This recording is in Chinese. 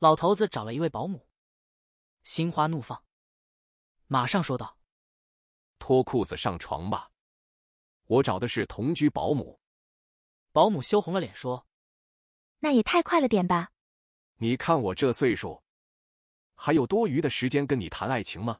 老头子找了一位保姆，心花怒放，马上说道：“脱裤子上床吧，我找的是同居保姆。”保姆羞红了脸说：“那也太快了点吧？你看我这岁数，还有多余的时间跟你谈爱情吗？”